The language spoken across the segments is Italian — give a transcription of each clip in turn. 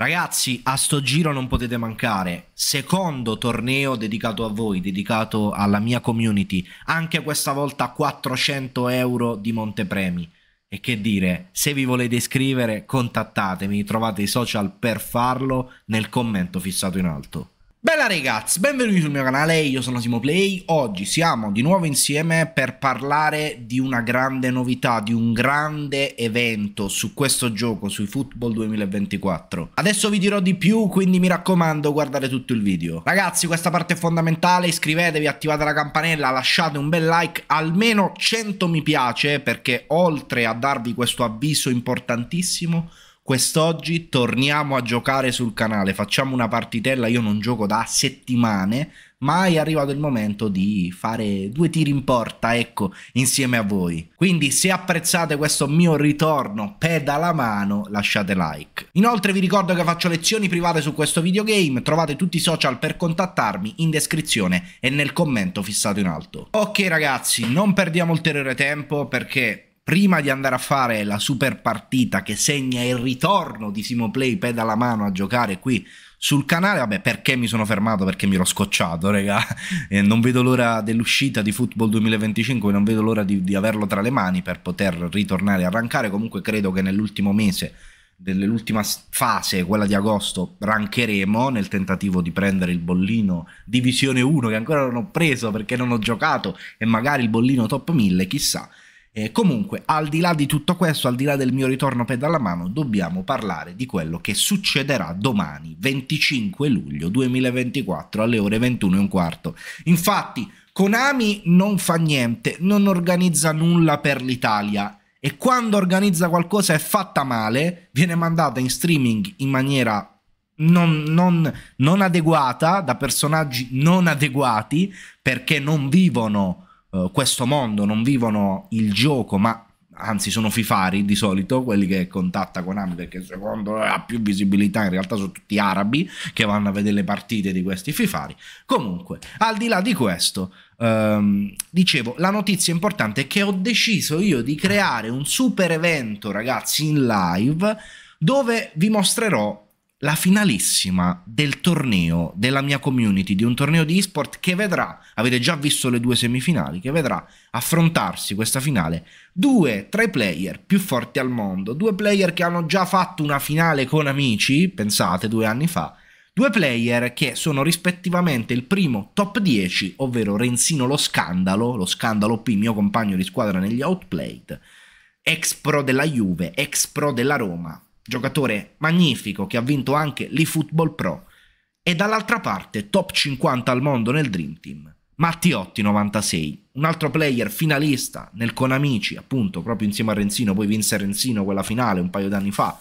Ragazzi, a sto giro non potete mancare. Secondo torneo dedicato a voi, dedicato alla mia community. Anche questa volta 400 euro di montepremi. E che dire, se vi volete iscrivere, contattatemi. Trovate i social per farlo nel commento fissato in alto. Bella ragazzi, benvenuti sul mio canale, io sono SimoPlay, oggi siamo di nuovo insieme per parlare di una grande novità, di un grande evento su questo gioco, sui Football 2024. Adesso vi dirò di più, quindi mi raccomando guardate tutto il video. Ragazzi questa parte è fondamentale, iscrivetevi, attivate la campanella, lasciate un bel like, almeno 100 mi piace perché oltre a darvi questo avviso importantissimo Quest'oggi torniamo a giocare sul canale, facciamo una partitella, io non gioco da settimane, ma è arrivato il momento di fare due tiri in porta, ecco, insieme a voi. Quindi se apprezzate questo mio ritorno pedala mano, lasciate like. Inoltre vi ricordo che faccio lezioni private su questo videogame, trovate tutti i social per contattarmi in descrizione e nel commento fissato in alto. Ok ragazzi, non perdiamo ulteriore tempo perché prima di andare a fare la super partita che segna il ritorno di Simo Play peda alla mano a giocare qui sul canale, vabbè perché mi sono fermato, perché mi ero scocciato raga, non vedo l'ora dell'uscita di Football 2025, non vedo l'ora di, di averlo tra le mani per poter ritornare a rankare, comunque credo che nell'ultimo mese nell'ultima fase, quella di agosto, rancheremo nel tentativo di prendere il bollino Divisione 1 che ancora non ho preso perché non ho giocato e magari il bollino top 1000, chissà. Eh, comunque, al di là di tutto questo, al di là del mio ritorno pedala mano, dobbiamo parlare di quello che succederà domani, 25 luglio 2024, alle ore 21 e un quarto. Infatti, Konami non fa niente, non organizza nulla per l'Italia e quando organizza qualcosa è fatta male, viene mandata in streaming in maniera non, non, non adeguata da personaggi non adeguati perché non vivono eh, questo mondo, non vivono il gioco, ma anzi sono fifari di solito quelli che contatta Konami perché secondo me ha più visibilità in realtà sono tutti arabi che vanno a vedere le partite di questi fifari comunque al di là di questo ehm, dicevo la notizia importante è che ho deciso io di creare un super evento ragazzi in live dove vi mostrerò la finalissima del torneo della mia community, di un torneo di esport che vedrà, avete già visto le due semifinali, che vedrà affrontarsi questa finale due tra i player più forti al mondo, due player che hanno già fatto una finale con amici, pensate, due anni fa, due player che sono rispettivamente il primo top 10, ovvero Renzino lo Scandalo, lo Scandalo P, mio compagno di squadra negli Outplayed, ex pro della Juve, ex pro della Roma, giocatore magnifico che ha vinto anche l'eFootball Pro, e dall'altra parte top 50 al mondo nel Dream Team, Mattiotti 96, un altro player finalista nel Conamici, appunto, proprio insieme a Renzino, poi vinse Renzino quella finale un paio d'anni fa,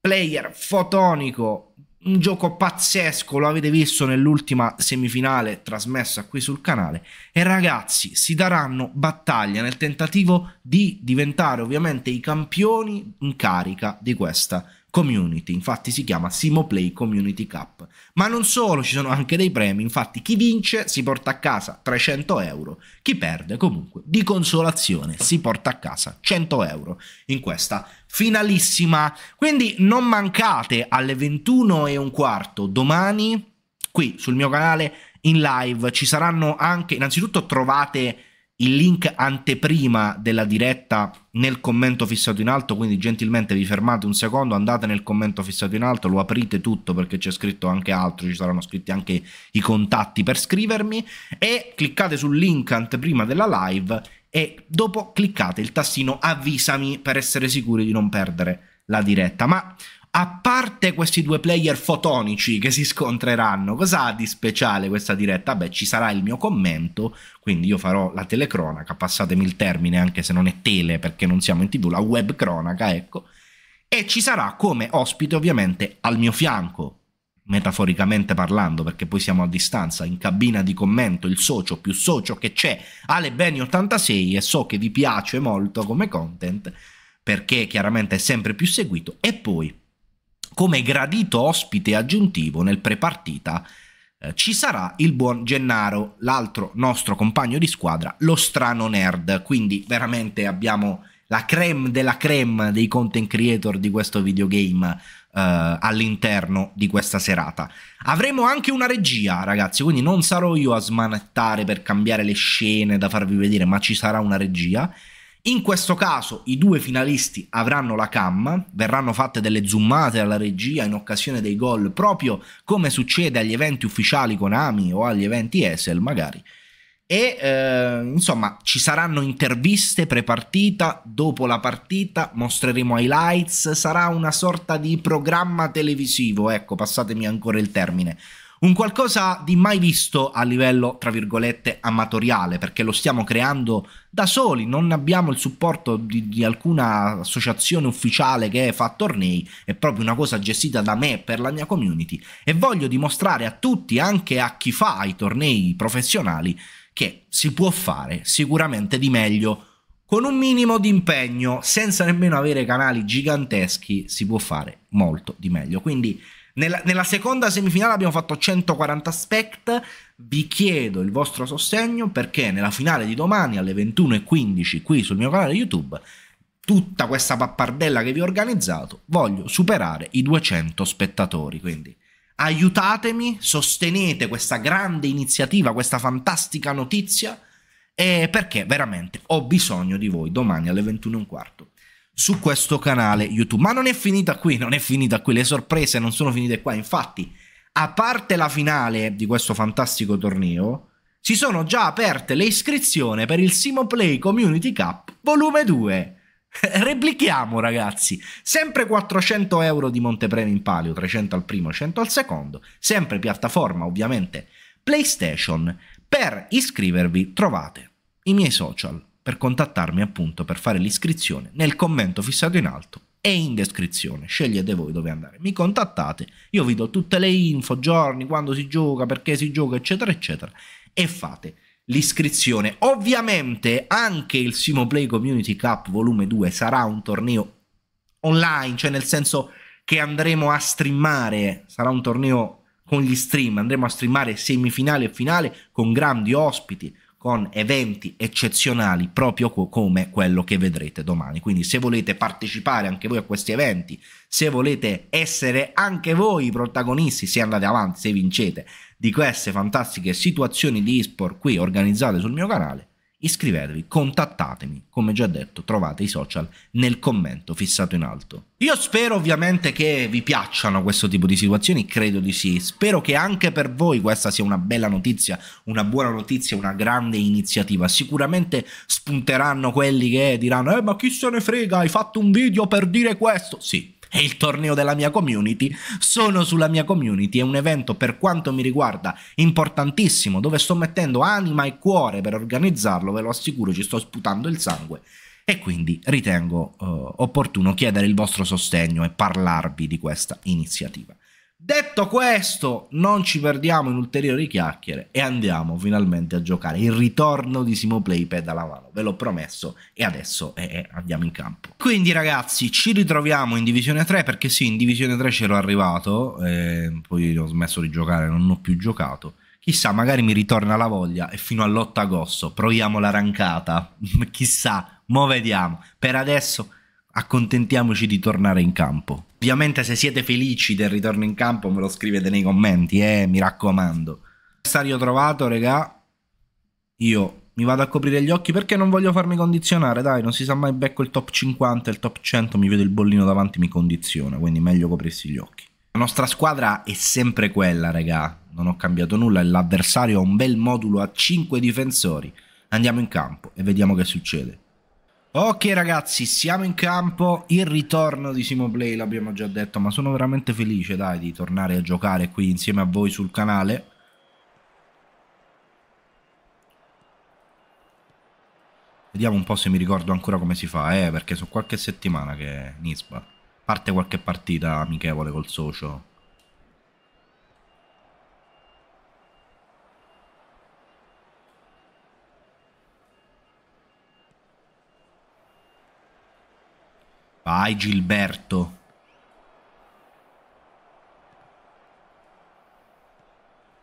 player fotonico un gioco pazzesco, lo avete visto nell'ultima semifinale trasmessa qui sul canale e ragazzi si daranno battaglia nel tentativo di diventare ovviamente i campioni in carica di questa Community, infatti si chiama Simo Play Community Cup. Ma non solo, ci sono anche dei premi, infatti chi vince si porta a casa 300 euro, chi perde comunque di consolazione si porta a casa 100 euro in questa finalissima. Quindi non mancate alle 21 e un quarto domani qui sul mio canale in live ci saranno anche, innanzitutto trovate il link anteprima della diretta nel commento fissato in alto, quindi gentilmente vi fermate un secondo, andate nel commento fissato in alto, lo aprite tutto perché c'è scritto anche altro, ci saranno scritti anche i contatti per scrivermi e cliccate sul link anteprima della live e dopo cliccate il tassino avvisami per essere sicuri di non perdere la diretta. Ma a parte questi due player fotonici che si scontreranno, cosa ha di speciale questa diretta? Beh, ci sarà il mio commento, quindi io farò la telecronaca, passatemi il termine anche se non è tele perché non siamo in tv, la web cronaca, ecco, e ci sarà come ospite ovviamente al mio fianco, metaforicamente parlando perché poi siamo a distanza, in cabina di commento il socio più socio che c'è, alebeni 86 e so che vi piace molto come content perché chiaramente è sempre più seguito e poi come gradito ospite aggiuntivo nel prepartita eh, ci sarà il buon Gennaro, l'altro nostro compagno di squadra, lo strano nerd. Quindi veramente abbiamo la creme della creme dei content creator di questo videogame eh, all'interno di questa serata. Avremo anche una regia, ragazzi, quindi non sarò io a smanettare per cambiare le scene da farvi vedere, ma ci sarà una regia in questo caso i due finalisti avranno la cam, verranno fatte delle zoomate alla regia in occasione dei gol, proprio come succede agli eventi ufficiali Konami o agli eventi Esel magari. E eh, insomma ci saranno interviste pre-partita, dopo la partita, mostreremo highlights, sarà una sorta di programma televisivo, ecco passatemi ancora il termine, un qualcosa di mai visto a livello, tra virgolette, amatoriale, perché lo stiamo creando da soli, non abbiamo il supporto di, di alcuna associazione ufficiale che fa tornei, è proprio una cosa gestita da me per la mia community e voglio dimostrare a tutti, anche a chi fa i tornei professionali, che si può fare sicuramente di meglio. Con un minimo di impegno, senza nemmeno avere canali giganteschi, si può fare molto di meglio. Quindi nella, nella, seconda semifinale abbiamo fatto 140 spect. Vi chiedo il vostro sostegno perché nella finale di domani alle 21.15 qui sul mio canale YouTube, tutta questa pappardella che vi ho organizzato, voglio superare i 200 spettatori. Quindi aiutatemi, sostenete questa grande iniziativa, questa fantastica notizia, perché veramente ho bisogno di voi domani alle 21.15 su questo canale YouTube. Ma non è finita qui, non è finita qui, le sorprese non sono finite qua, infatti, a parte la finale di questo fantastico torneo, si sono già aperte le iscrizioni per il Simoplay Community Cup volume 2. Replichiamo ragazzi, sempre 400 euro di montepremi in palio, 300 al primo, 100 al secondo, sempre piattaforma ovviamente PlayStation. Per iscrivervi trovate i miei social per contattarmi appunto per fare l'iscrizione nel commento fissato in alto e in descrizione. Scegliete voi dove andare. Mi contattate, io vi do tutte le info, giorni, quando si gioca, perché si gioca, eccetera, eccetera. E fate l'iscrizione. Ovviamente anche il Simoplay Community Cup volume 2 sarà un torneo online, cioè nel senso che andremo a streamare, sarà un torneo con gli stream, andremo a streamare semifinale e finale con grandi ospiti con eventi eccezionali proprio come quello che vedrete domani. Quindi se volete partecipare anche voi a questi eventi, se volete essere anche voi i protagonisti, se andate avanti, se vincete di queste fantastiche situazioni di eSport qui organizzate sul mio canale, iscrivetevi, contattatemi, come già detto trovate i social nel commento fissato in alto. Io spero ovviamente che vi piacciono questo tipo di situazioni, credo di sì, spero che anche per voi questa sia una bella notizia, una buona notizia, una grande iniziativa, sicuramente spunteranno quelli che diranno eh ma chi se ne frega hai fatto un video per dire questo, sì è il torneo della mia community, sono sulla mia community, è un evento per quanto mi riguarda importantissimo, dove sto mettendo anima e cuore per organizzarlo, ve lo assicuro, ci sto sputando il sangue e quindi ritengo eh, opportuno chiedere il vostro sostegno e parlarvi di questa iniziativa. Detto questo, non ci perdiamo in ulteriori chiacchiere e andiamo finalmente a giocare il ritorno di Simo Playpad alla mano, ve l'ho promesso e adesso eh, eh, andiamo in campo. Quindi ragazzi, ci ritroviamo in Divisione 3 perché sì, in Divisione 3 c'ero arrivato, eh, poi ho smesso di giocare, non ho più giocato. Chissà, magari mi ritorna la voglia e fino all'8 agosto proviamo la rancata, chissà, mo vediamo. Per adesso accontentiamoci di tornare in campo. Ovviamente se siete felici del ritorno in campo me lo scrivete nei commenti, eh, mi raccomando. Avversario trovato, regà. Io mi vado a coprire gli occhi perché non voglio farmi condizionare, dai, non si sa mai becco il top 50 il top 100, mi vedo il bollino davanti, mi condiziona, quindi meglio coprirsi gli occhi. La nostra squadra è sempre quella, regà, non ho cambiato nulla, l'avversario ha un bel modulo a 5 difensori. Andiamo in campo e vediamo che succede. Ok ragazzi, siamo in campo, il ritorno di Simoplay l'abbiamo già detto, ma sono veramente felice dai di tornare a giocare qui insieme a voi sul canale. Vediamo un po' se mi ricordo ancora come si fa, eh, perché sono qualche settimana che Nisba parte qualche partita amichevole col socio. Vai Gilberto.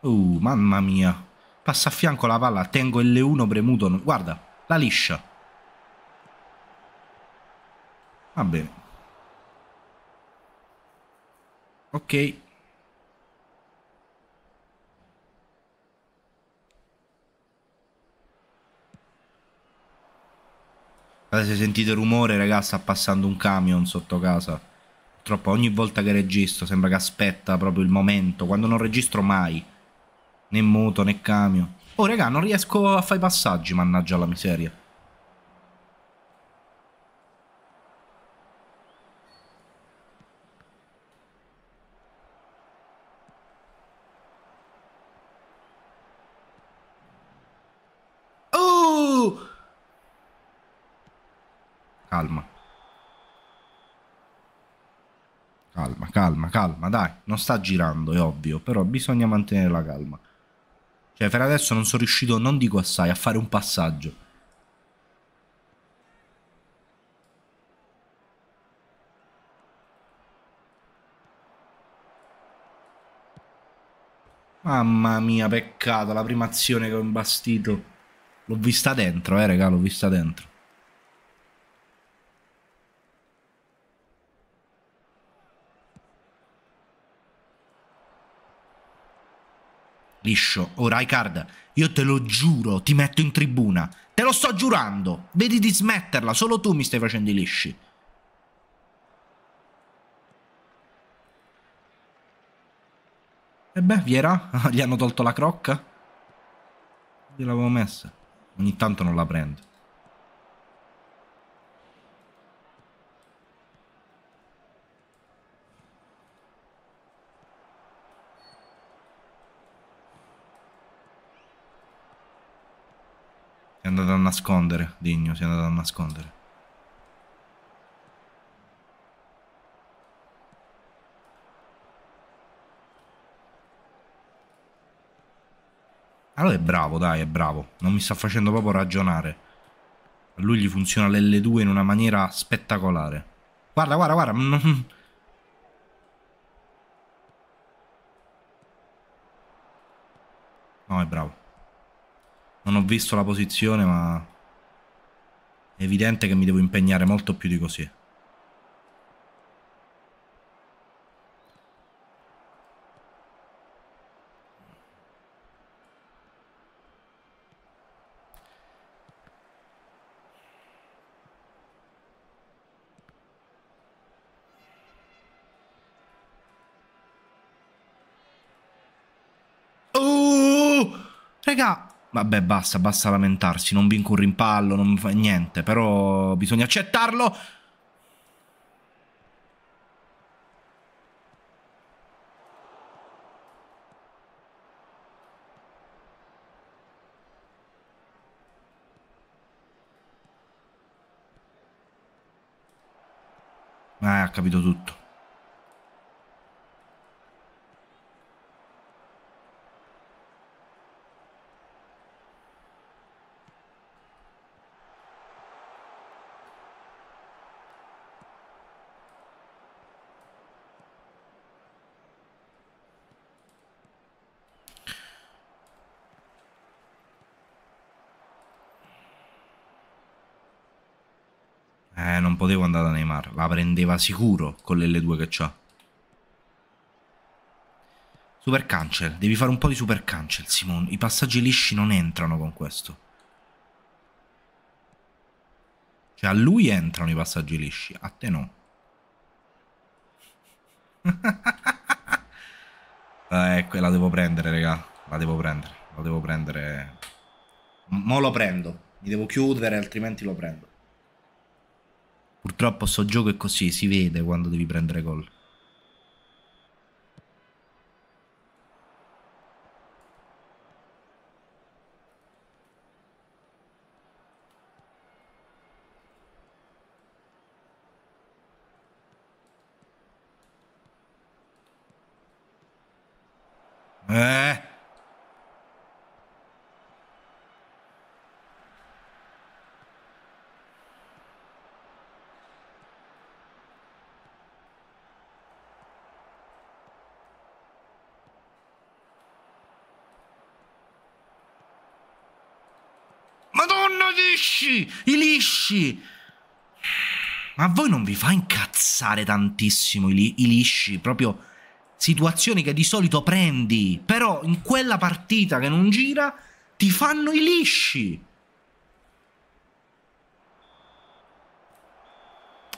Uh, mamma mia. Passa a fianco la palla, tengo L1 premuto. Guarda, la liscia. Va bene. Ok. Allora, se sentite rumore, raga, sta passando un camion sotto casa. Purtroppo ogni volta che registro sembra che aspetta proprio il momento, quando non registro mai. Né moto né camion. Oh, raga, non riesco a fare i passaggi, mannaggia la miseria. dai, non sta girando, è ovvio, però bisogna mantenere la calma. Cioè, per adesso non sono riuscito, non dico assai, a fare un passaggio. Mamma mia, peccato, la prima azione che ho imbastito. L'ho vista dentro, eh, regà, l'ho vista dentro. liscio. Ora, oh, Icard, io te lo giuro, ti metto in tribuna. Te lo sto giurando. Vedi di smetterla, solo tu mi stai facendo i lisci. E beh, Viera, gli hanno tolto la crocca. Gliel'avevo messa. Ogni tanto non la prendo. nascondere, Digno, si è andato a nascondere. Allora è bravo, dai, è bravo. Non mi sta facendo proprio ragionare. A lui gli funziona l'L2 in una maniera spettacolare. Guarda, guarda, guarda. Mm, mm. No, è bravo. Non ho visto la posizione, ma è evidente che mi devo impegnare molto più di così. Vabbè, basta, basta lamentarsi, non vinco un rimpallo, non fa niente, però bisogna accettarlo. Ah, ha capito tutto. Eh, non potevo andare da Neymar. La prendeva sicuro con l'L2 che c'ha. Super cancel. Devi fare un po' di super cancel, Simone. I passaggi lisci non entrano con questo. Cioè, a lui entrano i passaggi lisci, a te no. Eh, ecco, eh, la devo prendere, raga. La devo prendere. La devo prendere. Mo lo prendo. Mi devo chiudere, altrimenti lo prendo. Purtroppo sto gioco è così, si vede quando devi prendere gol. Eh. lisci, i lisci. Ma a voi non vi fa incazzare tantissimo i, li i lisci, proprio situazioni che di solito prendi, però in quella partita che non gira ti fanno i lisci.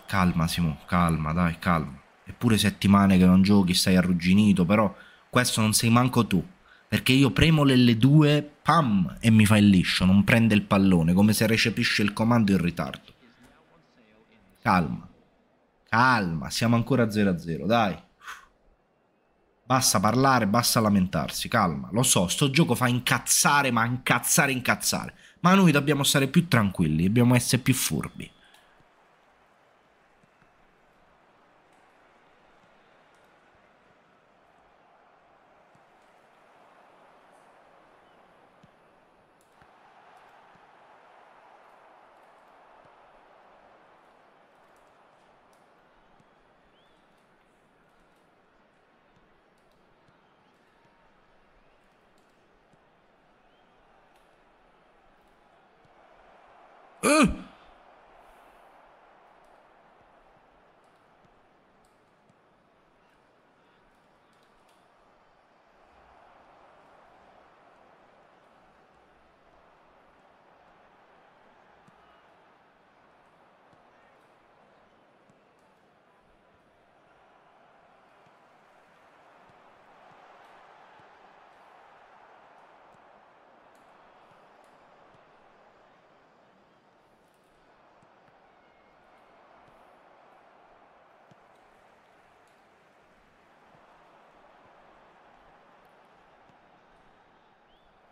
Calma Simo, calma, dai, calma. Eppure settimane che non giochi, stai arrugginito, però questo non sei manco tu. Perché io premo l'L2, pam, e mi fa il liscio, non prende il pallone, come se recepisce il comando in ritardo. Calma, calma, siamo ancora 0-0, dai. Basta parlare, basta lamentarsi, calma. Lo so, sto gioco fa incazzare, ma incazzare, incazzare. Ma noi dobbiamo stare più tranquilli, dobbiamo essere più furbi.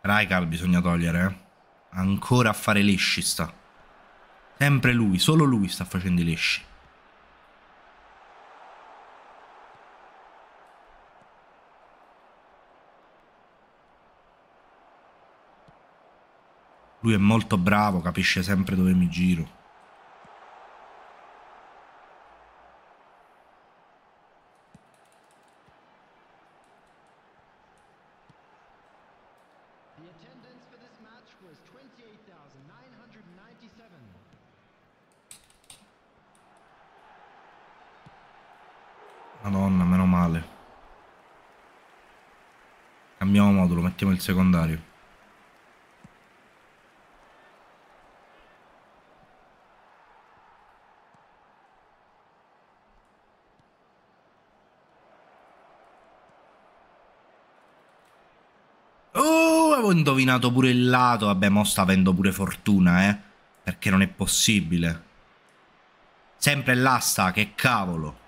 Raikal bisogna togliere, eh. Ancora a fare lesci sta. Sempre lui, solo lui sta facendo i lesci. Lui è molto bravo, capisce sempre dove mi giro. secondario. Oh, avevo indovinato pure il lato. Vabbè, mo sta avendo pure fortuna, eh. Perché non è possibile. Sempre l'asta, che cavolo.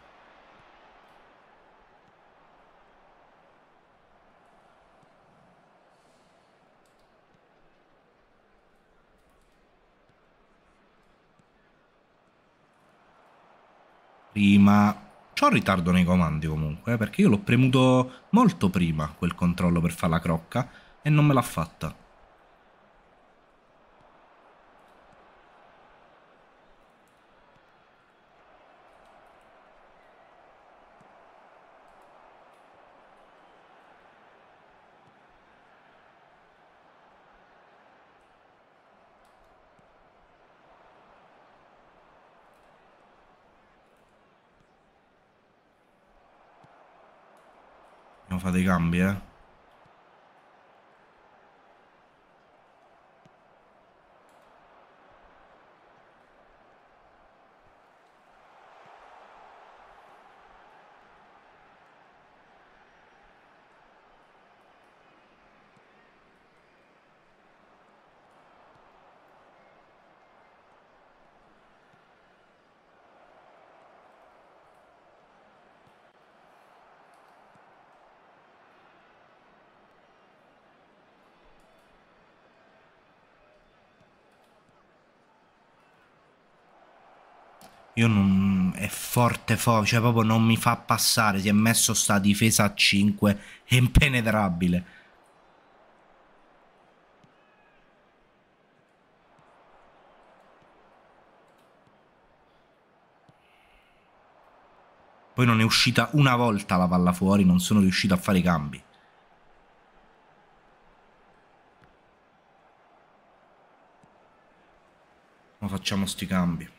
prima. C'ho ritardo nei comandi comunque, eh, perché io l'ho premuto molto prima quel controllo per fare la crocca e non me l'ha fatta. cambi, eh. Io non... è forte forte, cioè proprio non mi fa passare, si è messo sta difesa a 5, è impenetrabile. Poi non è uscita una volta la palla fuori, non sono riuscito a fare i cambi. Ma facciamo sti cambi.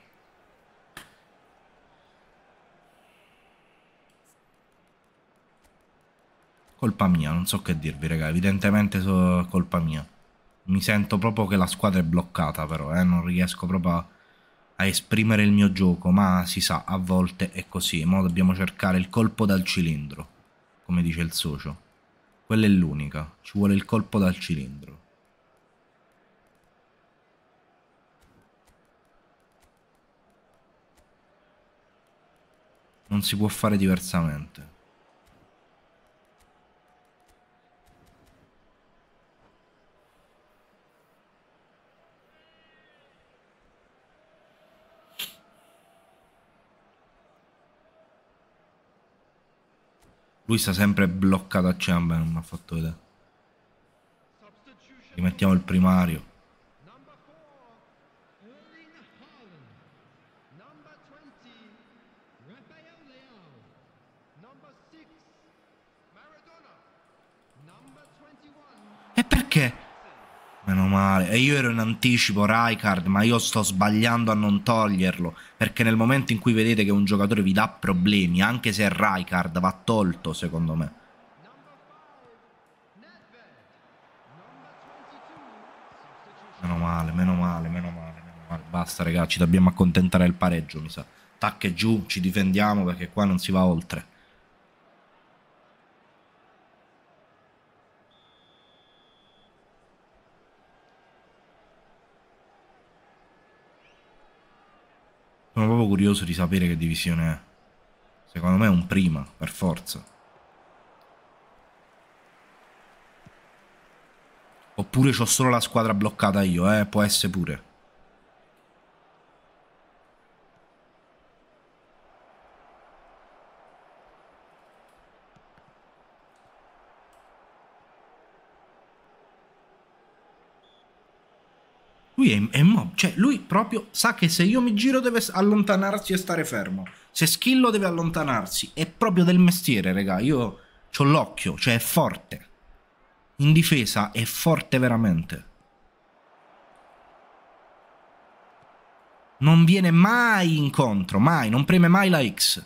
colpa mia, non so che dirvi raga, evidentemente so colpa mia. Mi sento proprio che la squadra è bloccata però, eh? non riesco proprio a, a esprimere il mio gioco, ma si sa, a volte è così, Ma dobbiamo cercare il colpo dal cilindro, come dice il socio. Quella è l'unica, ci vuole il colpo dal cilindro. Non si può fare diversamente. Lui sta sempre bloccato a Chamber, non mi ha fatto vedere. Rimettiamo il primario. e io ero in anticipo Raikard, ma io sto sbagliando a non toglierlo, perché nel momento in cui vedete che un giocatore vi dà problemi, anche se è Raikard, va tolto secondo me. Meno male, meno male, meno male, meno male. Basta ragazzi, dobbiamo accontentare il pareggio, mi sa. Tac giù, ci difendiamo perché qua non si va oltre. proprio curioso di sapere che divisione è. Secondo me è un prima, per forza. Oppure ho solo la squadra bloccata io, eh? Può essere pure. Lui è, è cioè, lui proprio sa che se io mi giro deve allontanarsi e stare fermo. Se Schillo deve allontanarsi. È proprio del mestiere, raga. Io ho l'occhio, cioè è forte. In difesa è forte veramente. Non viene mai incontro, mai. Non preme mai la X.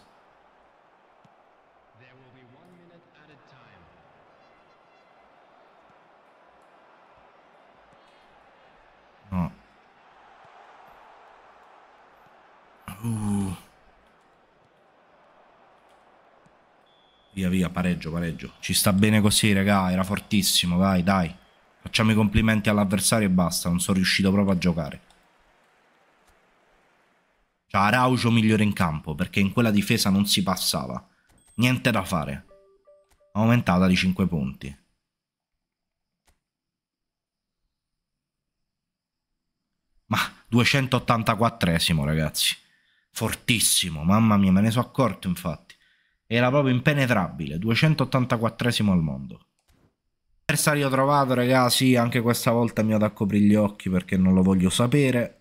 Via via, pareggio, pareggio. Ci sta bene così, raga, era fortissimo, dai, dai. Facciamo i complimenti all'avversario e basta, non sono riuscito proprio a giocare. C'ha cioè, Araujo migliore in campo, perché in quella difesa non si passava. Niente da fare. Aumentata di 5 punti. Ma 284esimo, ragazzi. Fortissimo, mamma mia, me ne sono accorto infatti era proprio impenetrabile, 284esimo al mondo. Avversario trovato, ragazzi, anche questa volta mi vado da coprire gli occhi perché non lo voglio sapere.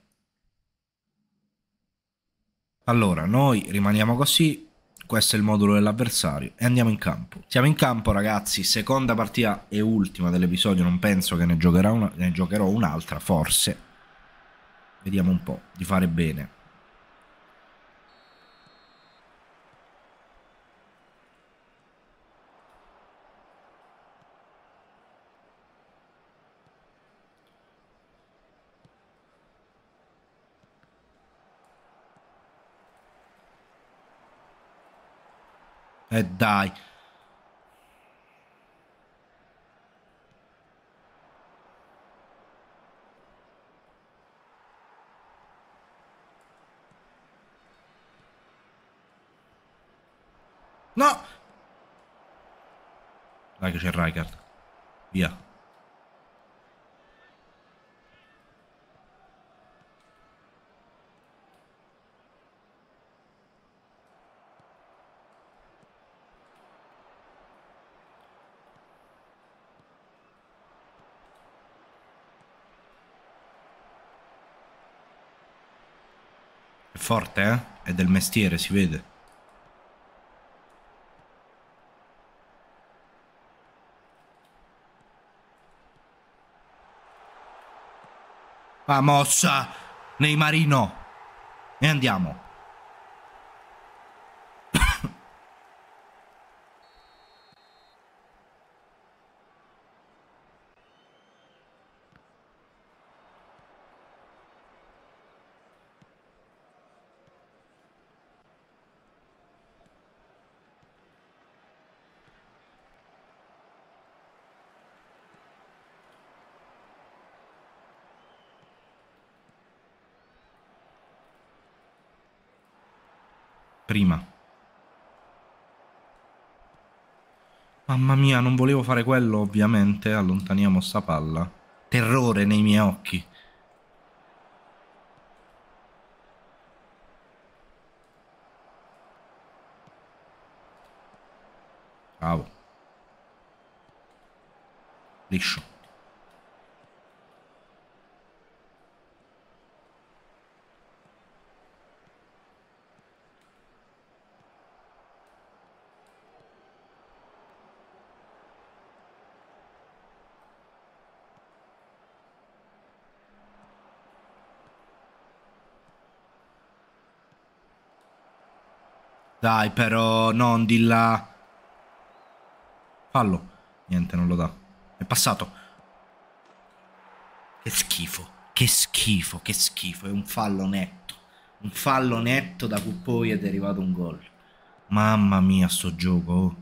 Allora, noi rimaniamo così, questo è il modulo dell'avversario e andiamo in campo. Siamo in campo ragazzi, seconda partita e ultima dell'episodio, non penso che ne, una, ne giocherò un'altra, forse. Vediamo un po' di fare bene. E eh, dai. No! Dai che c'è Rijkaard. Via. forte, eh? È del mestiere, si vede. Famosa! Nei Marino! E andiamo. prima. Mamma mia, non volevo fare quello, ovviamente. Allontaniamo sta palla. Terrore nei miei occhi. Bravo. Liscio. Dai, però, non di là. Fallo. Niente, non lo dà. È passato. Che schifo. Che schifo, che schifo. È un fallo netto. Un fallo netto da cui poi è derivato un gol. Mamma mia, sto gioco, oh.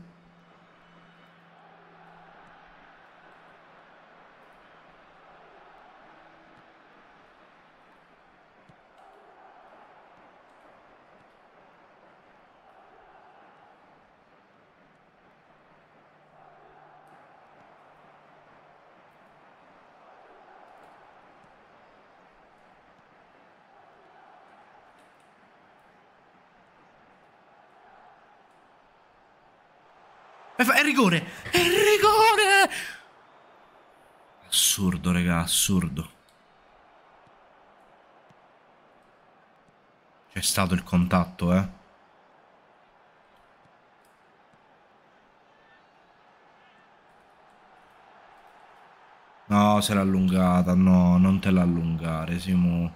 fa, è rigore! È rigore! Assurdo, raga, assurdo. C'è stato il contatto, eh. No, se l'ha allungata, no, non te l'allungare, Simu.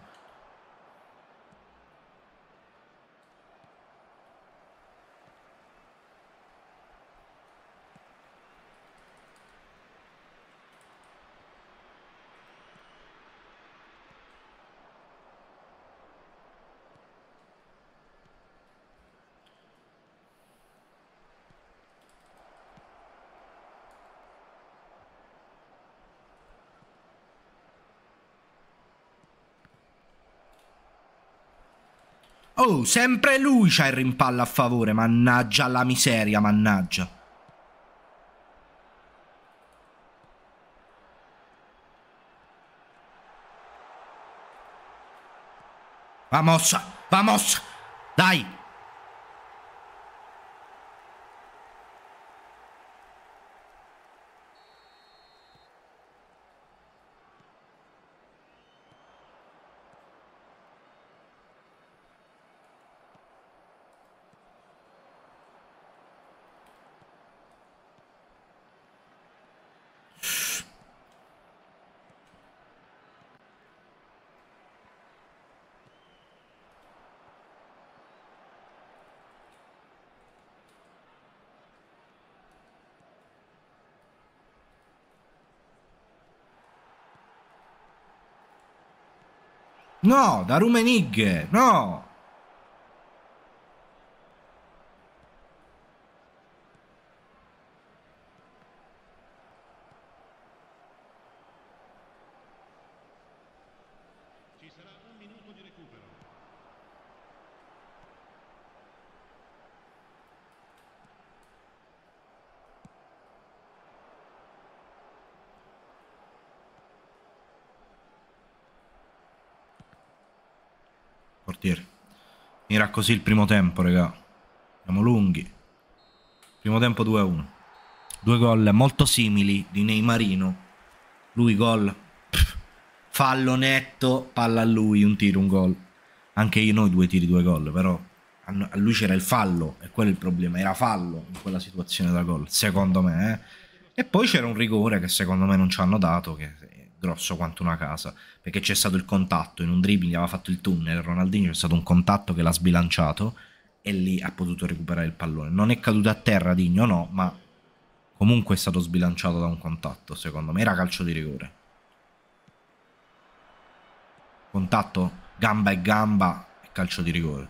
Oh, sempre lui c'ha il rimpallo a favore, mannaggia la miseria, mannaggia. Va mossa, va mossa, dai, No, da Rumenigge, no! Finirà così il primo tempo, raga. Siamo lunghi. Primo tempo 2-1. Due gol molto simili di Neymarino. Lui gol. fallo netto, palla a lui, un tiro, un gol. Anche io noi due tiri, due gol, però a lui c'era il fallo e quello è il problema, era fallo in quella situazione da gol, secondo me. Eh? E poi c'era un rigore che secondo me non ci hanno dato, che grosso quanto una casa, perché c'è stato il contatto, in un dribbling aveva fatto il tunnel, Ronaldinho c'è stato un contatto che l'ha sbilanciato e lì ha potuto recuperare il pallone. Non è caduto a terra Digno, no, ma comunque è stato sbilanciato da un contatto, secondo me era calcio di rigore. Contatto gamba e gamba calcio di rigore.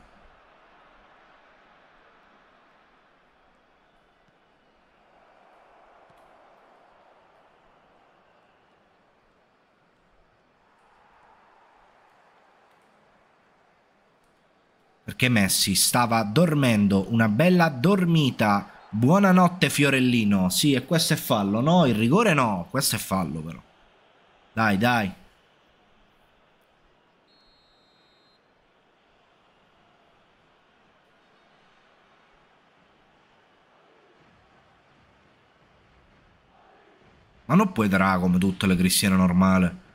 che Messi stava dormendo una bella dormita. Buonanotte Fiorellino. Sì, e questo è fallo, no? Il rigore no, questo è fallo però. Dai, dai. Ma non puoi drà come tutte le cristiane normale.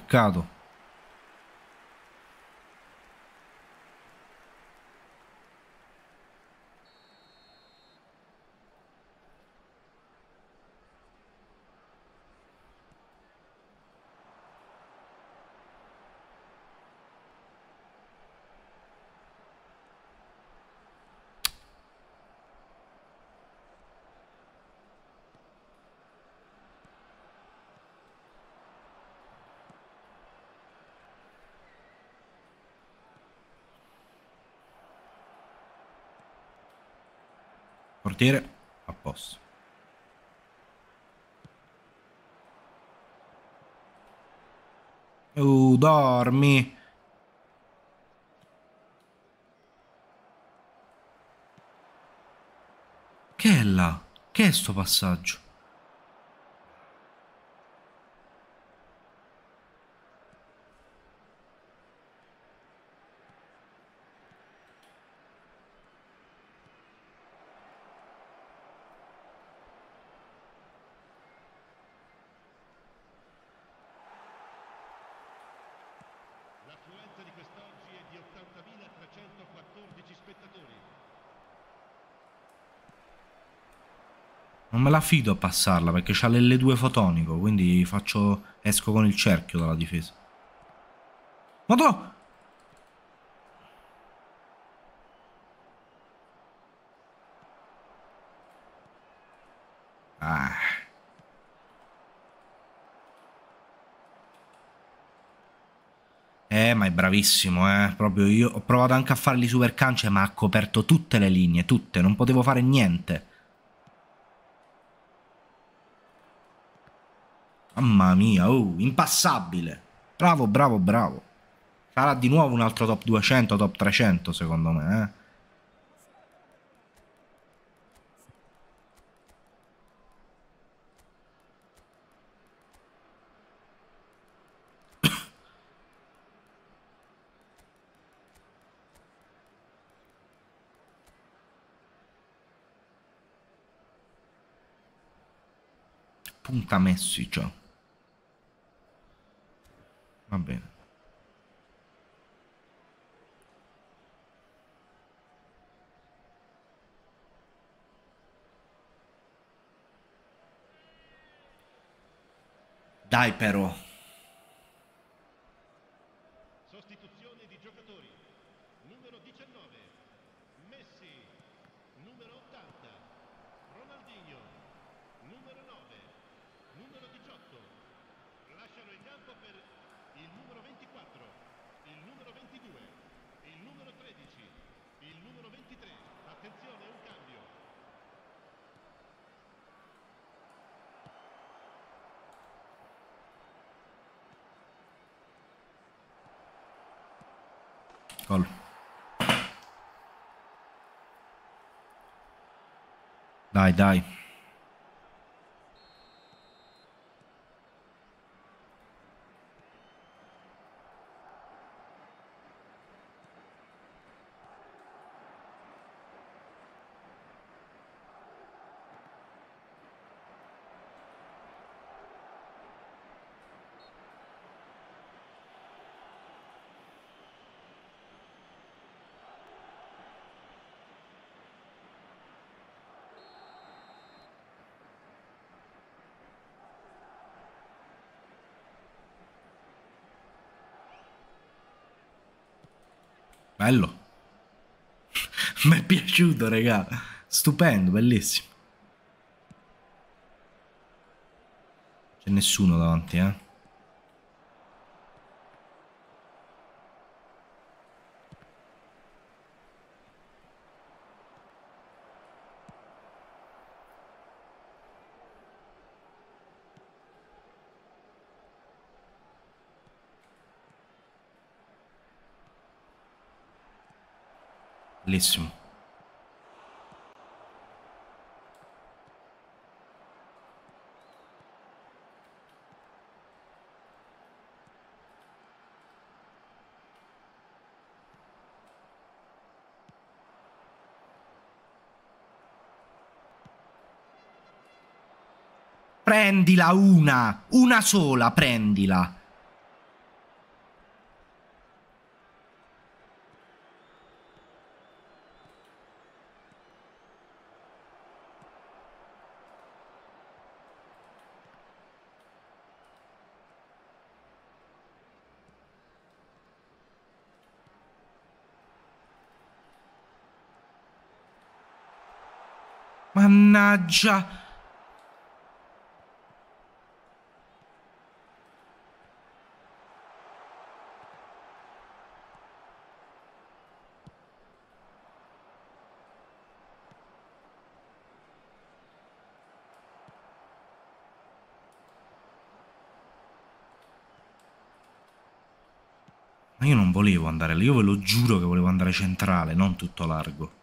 pecado. Portiere a posto. Uh, dormi. Che è là? Che è sto passaggio? Non me la fido a passarla perché c'ha l'L2 fotonico, quindi faccio... esco con il cerchio dalla difesa. Madonna! Ah. Eh, ma è bravissimo, eh. Proprio io ho provato anche a fare gli supercance, ma ha coperto tutte le linee, tutte. Non potevo fare niente. Mamma mia, oh, impassabile. Bravo, bravo, bravo. Sarà di nuovo un altro top 200, top 300 secondo me, eh. punta Messi, cioè. Va bene. Dai però. thy die. Bello. Mi è piaciuto, raga. Stupendo, bellissimo. C'è nessuno davanti, eh. bellissimo. Prendila una, una sola, prendila. Mannaggia. Ma io non volevo andare lì, io ve lo giuro che volevo andare centrale, non tutto largo.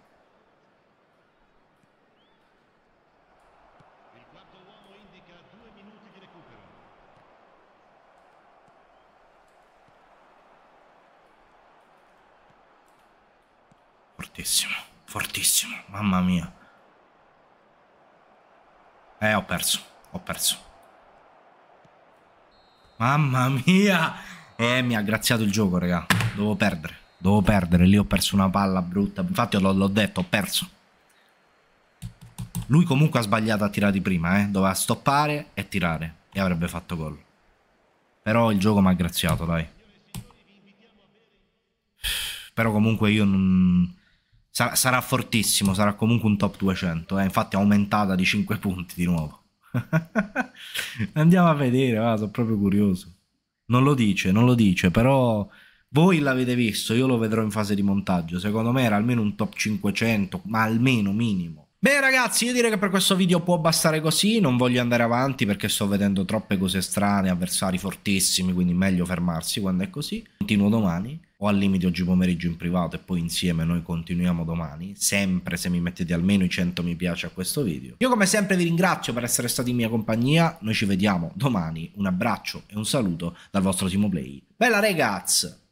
perso, mamma mia. Eh, ho perso, ho perso. Mamma mia! Eh, mi ha graziato il gioco, raga. Devo perdere, devo perdere. Lì ho perso una palla brutta. Infatti l'ho detto, ho perso. Lui comunque ha sbagliato a tirare di prima, eh. Doveva stoppare e tirare. E avrebbe fatto gol. Però il gioco mi ha graziato, dai. Però comunque io non sarà, sarà fortissimo, sarà comunque un top 200, eh? infatti è aumentata di 5 punti di nuovo. Andiamo a vedere, ah, sono proprio curioso. Non lo dice, non lo dice, però voi l'avete visto, io lo vedrò in fase di montaggio, secondo me era almeno un top 500, ma almeno minimo. Beh ragazzi, io direi che per questo video può bastare così, non voglio andare avanti perché sto vedendo troppe cose strane, avversari fortissimi, quindi meglio fermarsi quando è così. Continuo domani o al limite oggi pomeriggio in privato e poi insieme noi continuiamo domani, sempre se mi mettete almeno i 100 mi piace a questo video. Io come sempre vi ringrazio per essere stati in mia compagnia, noi ci vediamo domani, un abbraccio e un saluto dal vostro Timo Play. Bella ragazzi!